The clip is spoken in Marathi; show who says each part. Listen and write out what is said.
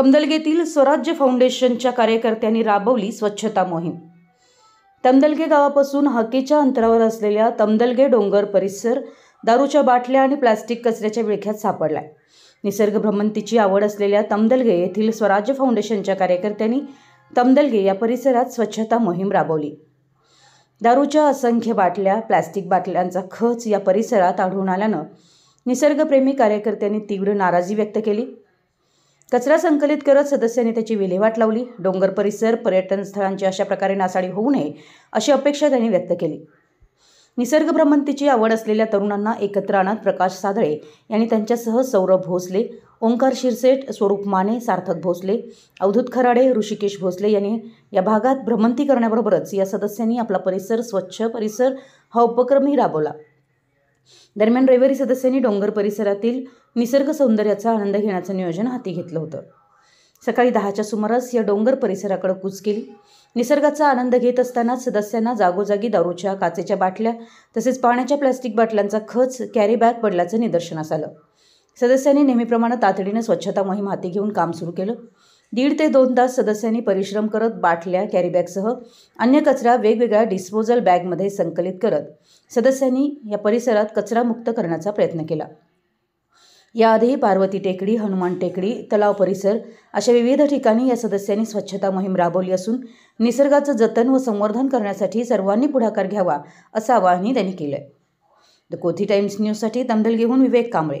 Speaker 1: तमदलगेतील स्वराज्य फाउंडेशनच्या कार्यकर्त्यांनी राबवली स्वच्छता मोहीम तमदलगे गावापासून हकीच्या अंतरावर असलेल्या तमदलगे डोंगर परिसर दारूच्या बाटल्या आणि प्लास्टिक कचऱ्याच्या विळख्यात सापडलाय निसर्ग भ्रमंतीची आवड असलेल्या तमदलगे येथील स्वराज्य फाउंडेशनच्या कार्यकर्त्यांनी तमदलगे या परिसरात स्वच्छता मोहीम राबवली दारूच्या असंख्य बाटल्या प्लास्टिक बाटल्यांचा खच या परिसरात आढळून आल्यानं निसर्गप्रेमी कार्यकर्त्यांनी तीव्र नाराजी व्यक्त केली कचरा संकलित करत सदस्यांनी त्याची विल्हेवाट लावली डोंगर परिसर पर्यटन स्थळांची अशा प्रकारे नासाडी होऊ नये अशी अपेक्षा त्यांनी व्यक्त केली निसर्ग भ्रमंतीची आवड असलेल्या तरुणांना एकत्र आणत प्रकाश सादळे यांनी त्यांच्यासह सौरभ भोसले ओंकार शिरसेठ स्वरूप माने सार्थक भोसले अवधूत खराडे ऋषिकेश भोसले यांनी या भागात भ्रमंती करण्याबरोबरच या सदस्यांनी आपला परिसर स्वच्छ परिसर हा उपक्रमही राबवला दरम्यान रविवारी सदस्यांनी डोंगर परिसरातील निसर्ग सौंदर्याचा आनंद घेण्याचं नियोजन हाती घेतलं होतं सकाळी दहाच्या सुमारास या डोंगर परिसराकडे कूच केली निसर्गाचा आनंद घेत असताना सदस्यांना जागोजागी दारूच्या काचेच्या बाटल्या तसेच पाण्याच्या प्लास्टिक बाटल्यांचा खच कॅरी बॅग पडल्याचं निदर्शनास आलं सदस्यांनी नेहमीप्रमाणे तातडीनं स्वच्छता मोहीम हाती घेऊन काम सुरू केलं दीड ते दोन तास सदस्यांनी परिश्रम करत बाटल्या कॅरीबॅगसह अन्य कचरा वेगवेगळ्या डिस्पोजल बॅगमध्ये संकलित करत सदस्यांनी या परिसरात कचरा मुक्त करण्याचा प्रयत्न केला याआधी पार्वती टेकडी हनुमान टेकडी तलाव परिसर अशा विविध ठिकाणी या सदस्यांनी स्वच्छता मोहीम राबवली असून निसर्गाचं जतन व संवर्धन करण्यासाठी सर्वांनी पुढाकार घ्यावा असं आवाहनही त्यांनी केलं आहे द कोथी टाइम्स न्यूजसाठी दमदल घेऊन विवेक कांबळे